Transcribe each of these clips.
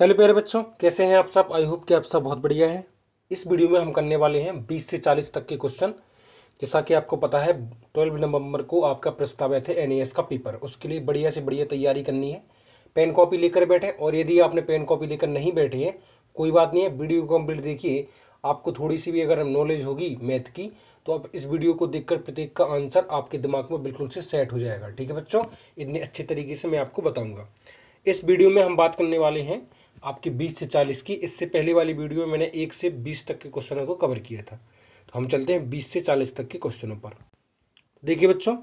hello प्यारे बच्चों कैसे हैं आप सब आई होप कि आप सब बहुत बढ़िया हैं इस वीडियो में हम करने वाले हैं 20 से 40 तक के क्वेश्चन जैसा कि आपको पता है 12 नवंबर को आपका प्रस्तावित है एन का पेपर उसके लिए बढ़िया से बढ़िया तैयारी करनी है पेन कॉपी लेकर बैठे और यदि आपने पेन कॉपी लेकर नहीं बैठे हैं कोई बात नहीं है वीडियो कम्प्लीट देखिए आपको थोड़ी सी भी अगर नॉलेज होगी मैथ की तो आप इस वीडियो को देखकर प्रत्येक का आंसर आपके दिमाग में बिल्कुल से सेट हो जाएगा ठीक है बच्चों इतने अच्छे तरीके से मैं आपको बताऊँगा इस वीडियो में हम बात करने वाले हैं आपके बीस से चालीस की इससे पहले वाली वीडियो में मैंने एक से बीस तक के क्वेश्चनों को कवर किया था तो हम चलते हैं 20 से 40 तक के क्वेश्चनों पर देखिए बच्चों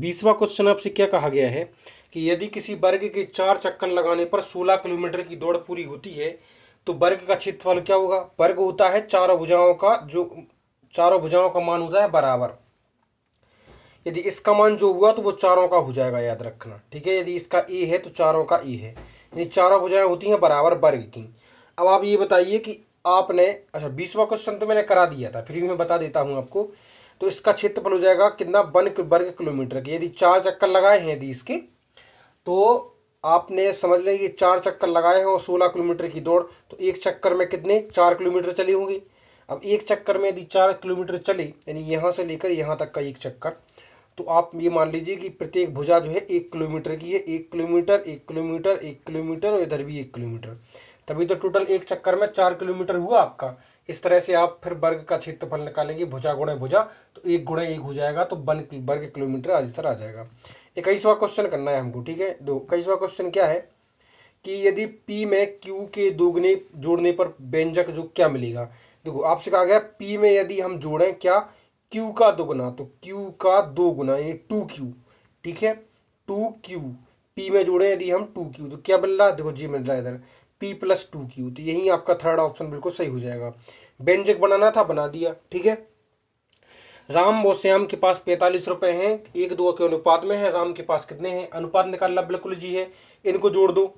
बीसवा क्वेश्चन आपसे क्या कहा गया है कि यदि किसी वर्ग के चार चक्कर लगाने पर सोलह किलोमीटर की दौड़ पूरी होती है तो वर्ग का क्षेत्रफल क्या होगा वर्ग होता है चारों भुजाओं का जो चारों भुजाओं का मान होता है बराबर यदि इसका मान जो हुआ तो वो चारों का हो जाएगा याद रखना ठीक है यदि इसका ए है तो चारों का ए है ये चारों भुजाएं होती हैं बराबर वर्ग की अब आप ये बताइए कि आपने अच्छा बीसवा क्वेश्चन तो मैंने करा दिया था फिर भी मैं बता देता हूँ आपको तो इसका क्षेत्रफल हो जाएगा कितना वन वर्ग किलोमीटर के यदि चार चक्कर लगाए हैं यदि इसके तो आपने समझ लें कि चार चक्कर लगाए हैं और सोलह किलोमीटर की दौड़ तो एक चक्कर में कितने चार किलोमीटर चली होंगी अब एक चक्कर में यदि चार किलोमीटर चली यानी यहाँ से लेकर यहाँ तक का एक चक्कर तो आप ये मान लीजिए कि प्रत्येक भुजा जो है एक किलोमीटर की है एक किलोमीटर एक किलोमीटर एक किलोमीटर और इधर भी एक किलोमीटर तभी तो टोटल एक चक्कर में चार किलोमीटर हुआ आपका इस तरह से आप फिर वर्ग का क्षेत्रफल निकालेंगे भुजा गुणे भुजा तो एक गुणे एक हो जाएगा तो वन वर्ग किलोमीटर आज तरह आ जाएगा इक्कीसवा क्वेश्चन करना है हमको ठीक है दो इक्कीसवा क्वेश्चन क्या है कि यदि पी में क्यू के दोगुने जोड़ने पर व्यंजक जो क्या मिलेगा देखो आपसे कहा गया पी में यदि हम जोड़ें क्या क्यू का दोगुना तो क्यू का दो गुना यानी टू क्यू ठीक है टू क्यू पी में जोड़े यदि हम टू क्यू तो क्या बन रहा है देखो जी मिल रहा है इधर पी प्लस टू क्यू तो यही आपका थर्ड ऑप्शन बिल्कुल सही हो जाएगा व्यंजक बनाना था बना दिया ठीक है राम व श्याम के पास पैंतालीस रुपए हैं एक दो के अनुपात में है राम के पास कितने हैं अनुपात निकालना बिल्कुल जी है इनको जोड़ दो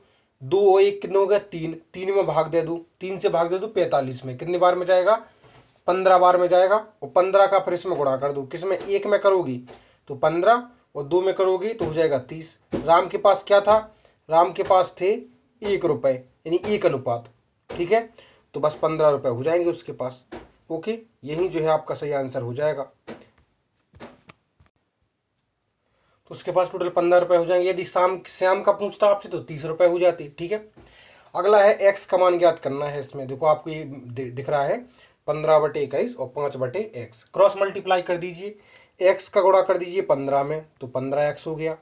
दो और एक कितने हो गया तीन तीन में भाग दे दो तीन से भाग दे दो पैंतालीस में कितनी बार में जाएगा पंद्रह बार में जाएगा और पंद्रह का फिर इसमें गुणा कर दो किस में एक में करोगी तो पंद्रह और दो में करोगी तो हो जाएगा तीस राम के पास क्या था राम के पास थे एक रुपए यानी एक अनुपात ठीक है तो बस पंद्रह रुपए हो जाएंगे उसके पास ओके यही जो है आपका सही आंसर हो जाएगा तो उसके पास टोटल पंद्रह रुपए हो जाएंगे यदि शाम श्याम का पूछता आपसे तो तीस रुपए हो जाती ठीक है अगला है एक्स का मान ज्ञात करना है इसमें देखो आपको ये दिख रहा है पंद्रह बटे इक्कीस और पाँच बटे एक्स क्रॉस मल्टीप्लाई कर दीजिए एक्स का गुणा कर दीजिए पंद्रह में तो पंद्रह एक्स हो गया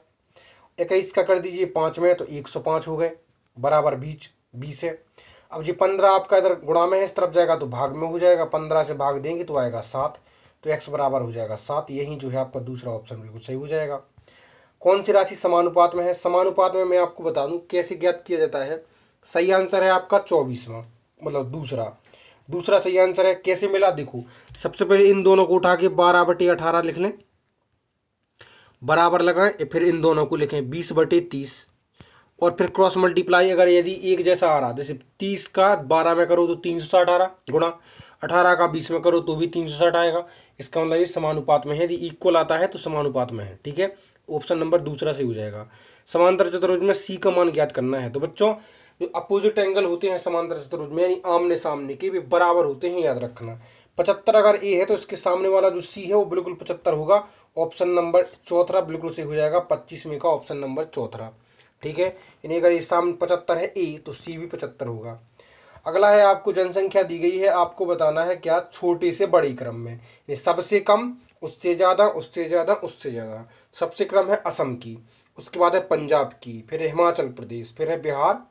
इक्कीस का कर दीजिए पाँच में तो एक सौ पाँच हो गए बराबर बीच बीस है अब जी पंद्रह आपका इधर गुणा में है इस तरफ जाएगा तो भाग में हो जाएगा पंद्रह से भाग देंगे तो आएगा सात तो एक्स बराबर हो जाएगा सात यही जो है आपका दूसरा ऑप्शन बिल्कुल सही हो जाएगा कौन सी राशि समानुपात में है समानुपात में मैं आपको बता दूँ कैसे ज्ञात किया जाता है सही आंसर है आपका चौबीसवा मतलब दूसरा दूसरा सही आंसर है कैसे मिला देखो सबसे पहले इन दोनों को उठा के बारह बटे अठारह लिख लें बराबर लगाएं फिर इन दोनों को लिखें बीस बटे तीस और फिर क्रॉस मल्टीप्लाई अगर यदि एक जैसा आ रहा जैसे तीस का बारह में करो तो तीन सौ साठ आ रहा गुणा अठारह का बीस में करो तो भी तीन सौ साठ आएगा इसका मतलब ये समानुपात में है यदि इक्वल आता है तो समानुपात में है ठीक है ऑप्शन नंबर दूसरा सही हो जाएगा समांतर चतुर्भुज में सी का मान ज्ञात करना है तो बच्चों जो अपोजिट एंगल होते हैं समांतर चतुर्भुज में यानी आमने सामने के भी बराबर होते हैं याद रखना पचहत्तर अगर ए है तो इसके सामने वाला जो सी है वो बिल्कुल पचहत्तर होगा ऑप्शन नंबर चौथरा बिल्कुल सही हो जाएगा पच्चीसवें का ऑप्शन नंबर चौथरा ठीक है यानी अगर ये सामने पचहत्तर है ए तो सी भी पचहत्तर होगा अगला है आपको जनसंख्या दी गई है आपको बताना है क्या छोटे से बड़े क्रम में सबसे कम उससे ज़्यादा उससे ज़्यादा उससे ज़्यादा सबसे क्रम है असम की उसके बाद है पंजाब की फिर हिमाचल प्रदेश फिर है बिहार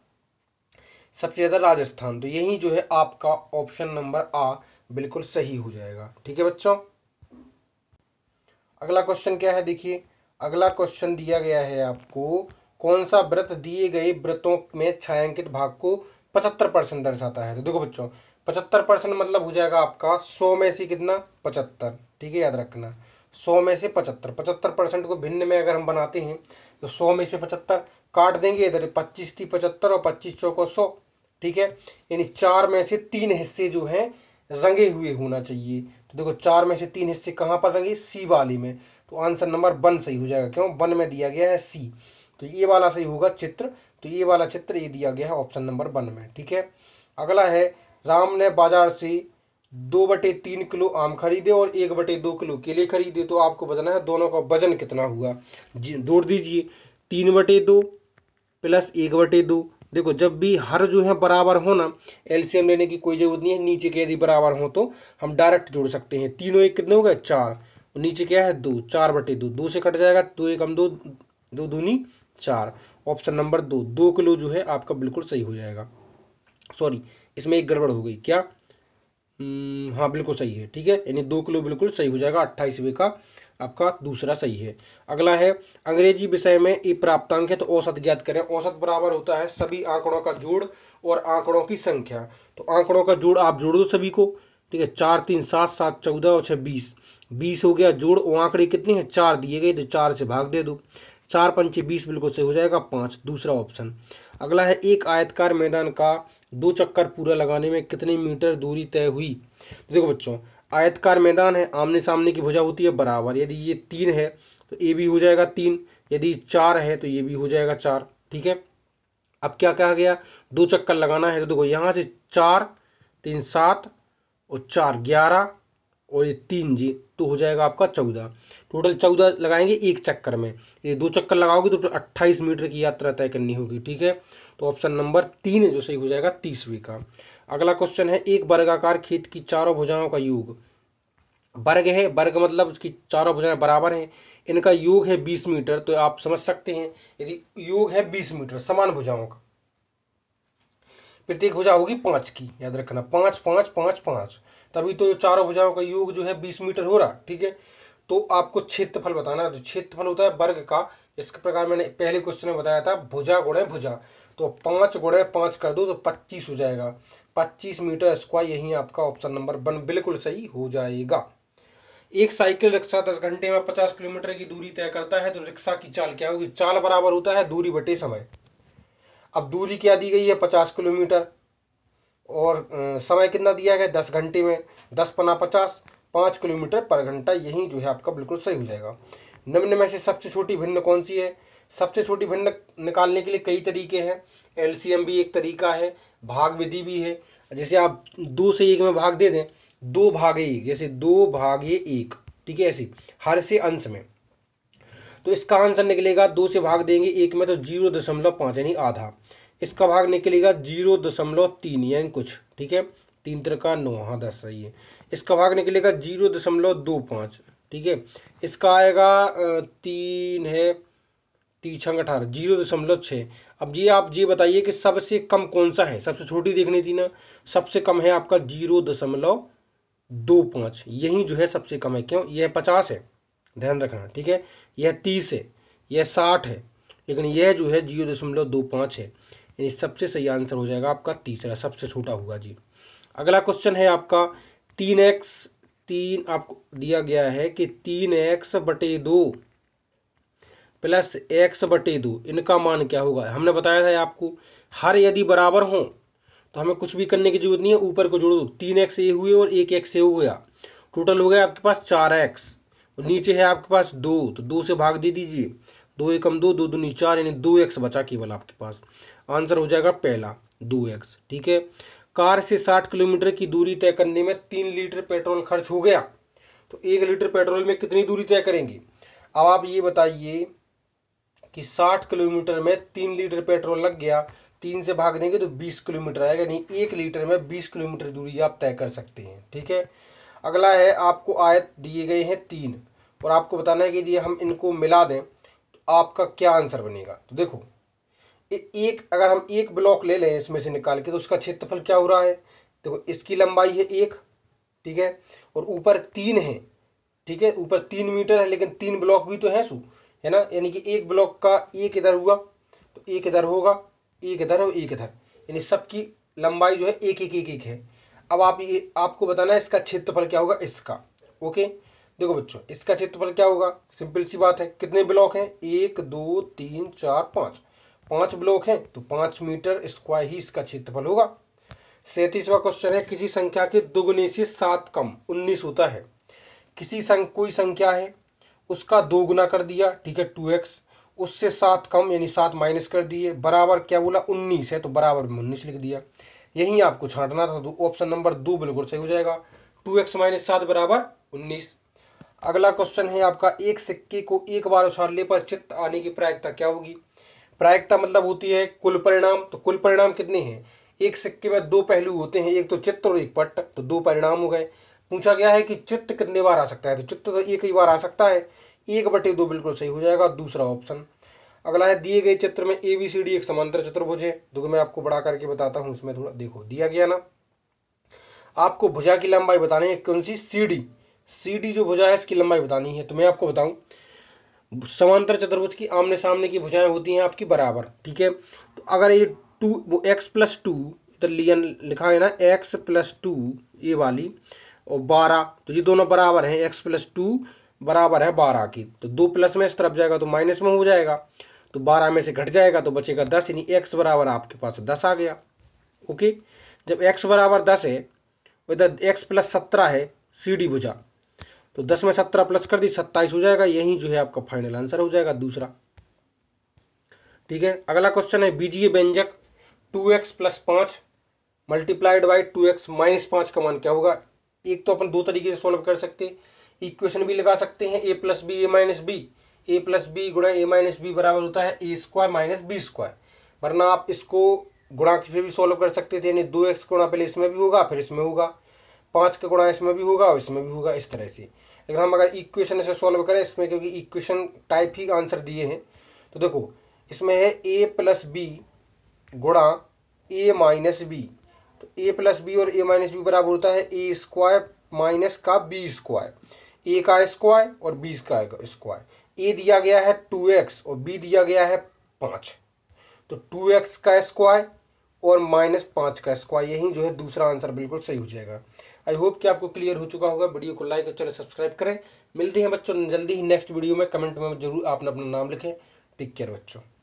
सबसे ज़्यादा राजस्थान तो यही जो है आपका ऑप्शन नंबर आ बिल्कुल सही हो जाएगा ठीक है बच्चों अगला क्वेश्चन क्या है देखिए अगला क्वेश्चन दिया गया है आपको कौन सा व्रत दिए गए व्रतों में छायांकित भाग को पचहत्तर परसेंट दर्शाता है तो देखो बच्चों पचहत्तर परसेंट मतलब हो जाएगा आपका सौ में से कितना पचहत्तर ठीक है याद रखना सौ में से पचहत्तर पचहत्तर परसेंट को भिन्न में अगर हम बनाते हैं तो सौ में से पचहत्तर काट देंगे इधर पच्चीस थी पचहत्तर और पच्चीस चौको सौ ठीक है यानी चार में से तीन हिस्से जो हैं रंगे हुए होना चाहिए तो देखो चार में से तीन हिस्से कहाँ पर रंगे सी वाली में तो आंसर नंबर वन सही हो जाएगा क्यों वन में दिया गया है सी तो ये वाला सही होगा चित्र तो ये वाला चित्र ये दिया गया है ऑप्शन नंबर वन में ठीक है अगला है राम ने बाजार से दो बटे तीन किलो आम खरीदे और एक बटे दो किलो केले खरीदे तो आपको बताना है दोनों का वजन कितना हुआ जी जोड़ दीजिए तीन बटे दो प्लस एक बटे दो देखो जब भी हर जो है बराबर हो ना एलसीएम लेने की कोई ज़रूरत नहीं है नीचे के यदि बराबर हो तो हम डायरेक्ट जोड़ सकते हैं तीनों एक कितने हो गए चार नीचे क्या है दो चार बटे दो दो से कट जाएगा दो एक हम दो दो दूनी चार ऑप्शन नंबर दो दो किलो जो है आपका बिल्कुल सही हो जाएगा सॉरी इसमें एक गड़बड़ हो गई क्या हम्म, हाँ बिल्कुल सही है ठीक है यानी दो किलो बिल्कुल सही हो जाएगा अट्ठाईसवे का आपका दूसरा सही है अगला है अंग्रेजी विषय में ई प्राप्तांक है तो औसत ज्ञात करें औसत बराबर होता है सभी आंकड़ों का जोड़ और आंकड़ों की संख्या तो आंकड़ों का जोड़ आप जोड़ दो सभी को ठीक है चार तीन सात सात चौदह और छः बीस बीस हो गया जोड़ वो आंकड़े कितने हैं चार दिए गए तो चार से भाग दे दो चार पंचे बीस बिल्कुल सही हो जाएगा पाँच दूसरा ऑप्शन अगला है एक आयतकार मैदान का दो चक्कर पूरा लगाने में कितने मीटर दूरी तय हुई तो देखो बच्चों आयतकार मैदान है आमने सामने की भुजा होती है बराबर यदि ये तीन है तो ए भी हो जाएगा तीन यदि चार है तो ये भी हो जाएगा चार ठीक है अब क्या कहा गया दो चक्कर लगाना है तो देखो यहाँ से चार तीन सात और चार ग्यारह और ये तीन जी तो हो जाएगा आपका चौदह टोटल चौदह लगाएंगे एक चक्कर में ये दो चक्कर लगाओगे तो अट्ठाईस मीटर की यात्रा तय करनी होगी ठीक है तो ऑप्शन नंबर तीन जो सही हो जाएगा तीसवीं का अगला क्वेश्चन है एक वर्गाकार खेत की चारों भुजाओं का योग वर्ग है वर्ग मतलब उसकी चारों भुजाएं बराबर हैं इनका योग है बीस मीटर तो आप समझ सकते हैं यदि योग है बीस मीटर समान भुजाओं का प्रत्येक भुजा होगी पाँच की याद रखना पाँच पाँच पाँच पाँच तभी तो चारों भुजाओं का योग जो है बीस मीटर हो रहा ठीक है तो आपको क्षेत्रफल बताना जो क्षेत्रफल होता है वर्ग का इसके प्रकार मैंने पहले क्वेश्चन में बताया था भुजा गुणे भुजा तो पाँच गुणे पाँच कर दो तो पच्चीस हो जाएगा पच्चीस मीटर स्क्वायर यही आपका ऑप्शन नंबर वन बिल्कुल सही हो जाएगा एक साइकिल रिक्शा दस घंटे में पचास किलोमीटर की दूरी तय करता है तो रिक्शा की चाल क्या होगी चाल बराबर होता है दूरी बटे समय अब दूरी क्या दी गई है पचास किलोमीटर और समय कितना दिया गया दस घंटे में दस पना पचास पाँच किलोमीटर पर घंटा यही जो है आपका बिल्कुल सही हो जाएगा निम्न में से सबसे छोटी भिन्न कौन सी है सबसे छोटी भिन्न निकालने के लिए कई तरीके हैं एलसीएम भी एक तरीका है भाग विधि भी है जैसे आप दो से एक में भाग दे दें दो भागे एक जैसे दो भागे एक ठीक है ऐसे हर से अंश में तो इसका आंसर निकलेगा दो से भाग देंगे एक में तो जीरो दशमलव पाँच यानी आधा इसका भाग निकलेगा जीरो दशमलव तीन यानी कुछ ठीक है तीन तरह नौ हाँ दस सही है इसका भाग निकलेगा जीरो दशमलव दो पाँच ठीक है इसका आएगा तीन है तीछंग अठारह जीरो दशमलव छः अब ये आप ये बताइए कि सबसे कम कौन सा है सबसे छोटी देखनी थी ना सबसे कम है आपका जीरो दशमलव दो पाँच यही जो है सबसे कम है क्यों यह पचास है ध्यान रखना ठीक है यह तीस है यह साठ है लेकिन यह जो है जीरो दशमलव दो पाँच है यानी सबसे सही आंसर हो जाएगा आपका तीसरा सबसे छोटा होगा जी अगला क्वेश्चन है आपका तीन एक्स तीन आपको दिया गया है कि तीन एक्स बटे दो प्लस एक्स बटे दो इनका मान क्या होगा हमने बताया था आपको हर यदि बराबर हो तो हमें कुछ भी करने की जरूरत नहीं है ऊपर को जोड़ दो तीन एक्स ए हुए और एक एक्स ए हुआ टोटल हो गया आपके पास चार एक्स और नीचे है आपके पास दो तो दो से भाग दे दीजिए दो एकम दो दो दूनी चार यानी दो एक्स बचा केवल आपके पास आंसर हो जाएगा पहला दो एक्स ठीक है कार से साठ किलोमीटर की दूरी तय करने में तीन लीटर पेट्रोल खर्च हो गया तो एक लीटर पेट्रोल में कितनी दूरी तय करेंगे अब आप ये बताइए कि साठ किलोमीटर में तीन लीटर पेट्रोल लग गया तीन से भाग देंगे तो बीस किलोमीटर आएगा यानी एक लीटर में बीस किलोमीटर दूरी आप तय कर सकते हैं ठीक है अगला है आपको आयत दिए गए हैं तीन और आपको बताना है कि यदि हम इनको मिला दें तो आपका क्या आंसर बनेगा तो देखो एक अगर हम एक ब्लॉक ले लें इसमें से निकाल के तो उसका क्षेत्रफल क्या हो रहा है देखो इसकी लंबाई है एक ठीक है और ऊपर तीन है ठीक है ऊपर तीन मीटर है लेकिन तीन ब्लॉक भी तो हैं सू है ना यानी कि एक ब्लॉक का एक इधर हुआ तो एक इधर होगा एक इधर और एक इधर यानी सबकी लंबाई जो है एक एक एक एक है अब आप ये आपको बताना है इसका क्षेत्रफल क्या होगा इसका ओके देखो बच्चों इसका क्षेत्रफल क्या होगा सिंपल सी बात है कितने ब्लॉक हैं एक दो तीन चार पाँच पाँच ब्लॉक हैं तो पांच मीटर स्क्वायर ही इसका क्षेत्रफल होगा सैंतीसवा क्वेश्चन है किसी संख्या के दोगुने से सात कम उन्नीस होता है किसी संग कोई संख्या है उसका दोगुना कर दिया ठीक है टू एक्स उससे सात कम यानी सात माइनस कर दिए बराबर क्या बोला उन्नीस है तो बराबर में उन्नीस लिख दिया यही आपको छाटना था तो ऑप्शन नंबर दो बिल्कुल सही हो जाएगा टू एक्स माइनस सात बराबर उन्नीस अगला क्वेश्चन है आपका एक सिक्के को एक बार उछालने पर चित्त आने की प्रायिकता क्या होगी प्रायिकता मतलब होती है कुल परिणाम तो कुल परिणाम कितने हैं एक सिक्के में दो पहलू होते हैं एक तो चित्र और एक पट्ट तो दो परिणाम हो गए पूछा गया है कि चित्र कितने बार आ सकता है तो चित्र तो एक ही बार आ सकता है एक बटे दो बिल्कुल सही हो जाएगा दूसरा ऑप्शन अगला है दिए गए चित्र में ए बी सी डी एक समांतर चतुर्भुज है तो मैं आपको बढ़ा करके बताता हूँ इसमें थोड़ा देखो दिया गया ना आपको भुजा की लंबाई बतानी है कौन सी सी डी सी डी जो भुजा है इसकी लंबाई बतानी है तो मैं आपको बताऊँ समांतर चतुर्भुज की आमने सामने की भुजाएं होती हैं आपकी बराबर ठीक है तो अगर ये टू वो एक्स प्लस टू इधर लियन लिखा है ना एक्स प्लस टू ये वाली और बारह तो ये दोनों बराबर हैं एक्स प्लस टू बराबर है बारह की तो दो प्लस में इस तरफ जाएगा तो माइनस में हो जाएगा तो बारह में से घट जाएगा तो बचेगा दस यानी एक्स बराबर आपके पास दस आ गया ओके जब एक्स बराबर दस है तो इधर एक्स प्लस सत्रह है डी भुजा तो दस में सत्रह प्लस कर दी सत्ताईस हो जाएगा यही जो है आपका फाइनल आंसर हो जाएगा दूसरा ठीक है अगला क्वेश्चन है बीजीय व्यंजक टू एक्स प्लस पाँच multiplied by two x minus पाँच का मान क्या होगा एक तो अपन दो तरीके से सॉल्व कर सकते हैं इक्वेशन भी लगा सकते हैं A plus B A minus B A plus B गुणा ए माइनस बी बराबर होता है A square minus B square वरना आप इसको गुणा फिर भी सॉल्व कर सकते थे यानी दो एक्स गुणा पहले इसमें भी होगा फिर इसमें होगा पाँच का गुणा इसमें भी होगा और इसमें भी होगा इस तरह से अगर हम अगर इक्वेशन से सॉल्व करें इसमें क्योंकि इक्वेशन टाइप ही आंसर दिए हैं तो देखो इसमें है ए प्लस बी गुणा ए माइनस बी तो ए प्लस बी और ए माइनस बी बराबर होता है ए स्क्वायर माइनस का बी स्क्वायर ए का स्क्वायर और बी का स्क्वायर ए दिया गया है टू एक्स और बी दिया गया है पाँच तो टू एक्स का स्क्वायर और माइनस पाँच का स्क्वायर यही जो है दूसरा आंसर बिल्कुल सही हो जाएगा आई होप कि आपको क्लियर हो चुका होगा वीडियो को लाइक और चैनल सब्सक्राइब करें मिलते हैं बच्चों जल्दी ही नेक्स्ट वीडियो में कमेंट में जरूर आपने अपना नाम लिखें टेक केयर बच्चों